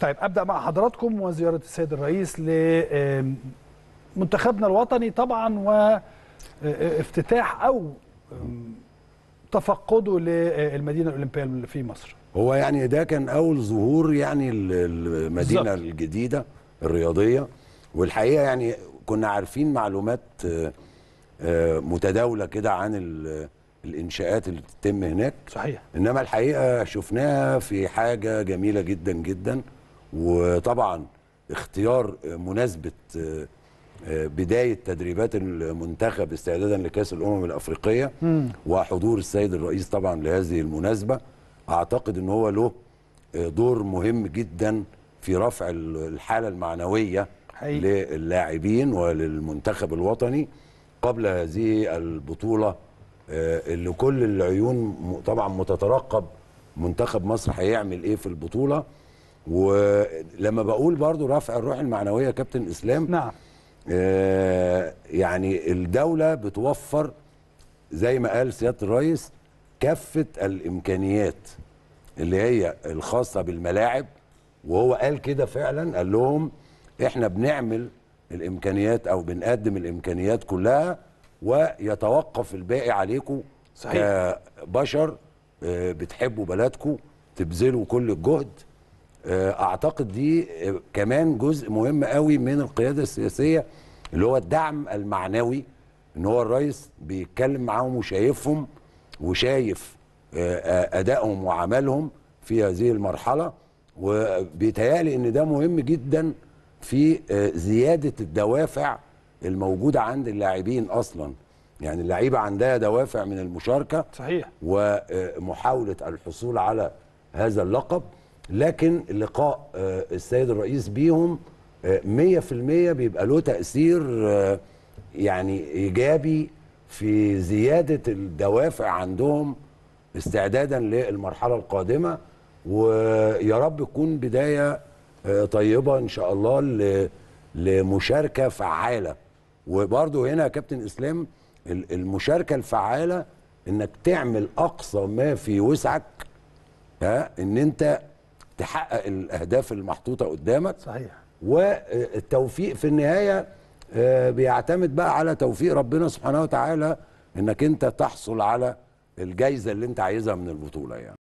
طيب ابدا مع حضراتكم وزياره السيد الرئيس لمنتخبنا الوطني طبعا وافتتاح او تفقده للمدينه الاولمبيه في مصر هو يعني ده كان اول ظهور يعني المدينه بالزبط. الجديده الرياضيه والحقيقه يعني كنا عارفين معلومات متداوله كده عن الانشاءات اللي بتتم هناك صحيح انما الحقيقه شفناها في حاجه جميله جدا جدا وطبعا اختيار مناسبه آه، آه، بدايه تدريبات المنتخب استعدادا لكاس الامم الافريقيه وحضور السيد الرئيس طبعا لهذه المناسبه اعتقد ان هو له آه، دور مهم جدا في رفع الحاله المعنويه حقيقي. للاعبين وللمنتخب الوطني قبل هذه البطوله اللي كل العيون طبعا متترقب منتخب مصر هيعمل ايه في البطوله ولما بقول برضو رفع الروح المعنويه كابتن اسلام نعم آه يعني الدوله بتوفر زي ما قال سياده الرئيس كافه الامكانيات اللي هي الخاصه بالملاعب وهو قال كده فعلا قال لهم احنا بنعمل الامكانيات او بنقدم الامكانيات كلها ويتوقف الباقي عليكم صحيح بشر آه، بتحبوا بلدكم تبذلوا كل الجهد آه، اعتقد دي آه، كمان جزء مهم قوي من القياده السياسيه اللي هو الدعم المعنوي ان هو الرئيس بيتكلم معاهم وشايفهم وشايف آه، ادائهم وعملهم في هذه المرحله وبيتهيألي ان ده مهم جدا في زياده الدوافع الموجوده عند اللاعبين اصلا يعني اللعيبه عندها دوافع من المشاركه صحيح ومحاوله الحصول على هذا اللقب لكن لقاء آه، السيد الرئيس بيهم 100% آه، بيبقى له تاثير آه، يعني ايجابي في زياده الدوافع عندهم استعدادا للمرحله القادمه ويا رب تكون بدايه طيبه ان شاء الله لمشاركه فعاله وبرضه هنا يا كابتن اسلام المشاركه الفعاله انك تعمل اقصى ما في وسعك ها ان انت تحقق الاهداف المحطوطه قدامك صحيح والتوفيق في النهايه آه، بيعتمد بقى على توفيق ربنا سبحانه وتعالى انك انت تحصل على الجايزه اللي انت عايزها من البطوله يعني